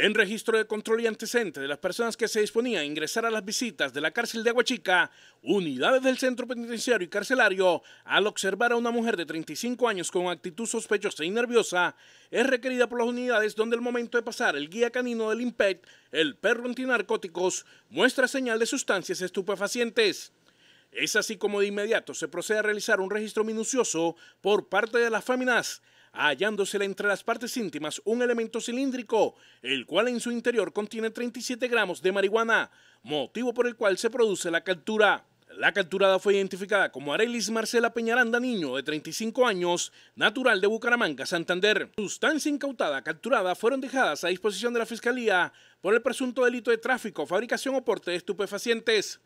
En registro de control y antecedente de las personas que se disponían a ingresar a las visitas de la cárcel de Aguachica, unidades del centro penitenciario y carcelario, al observar a una mujer de 35 años con actitud sospechosa y nerviosa, es requerida por las unidades donde al momento de pasar el guía canino del IMPEC, el perro antinarcóticos, muestra señal de sustancias estupefacientes. Es así como de inmediato se procede a realizar un registro minucioso por parte de las FAMINAS, hallándosele entre las partes íntimas un elemento cilíndrico, el cual en su interior contiene 37 gramos de marihuana, motivo por el cual se produce la captura. La capturada fue identificada como Arelis Marcela Peñaranda Niño, de 35 años, natural de Bucaramanga, Santander. Sustancia incautada capturada fueron dejadas a disposición de la Fiscalía por el presunto delito de tráfico, fabricación o porte de estupefacientes.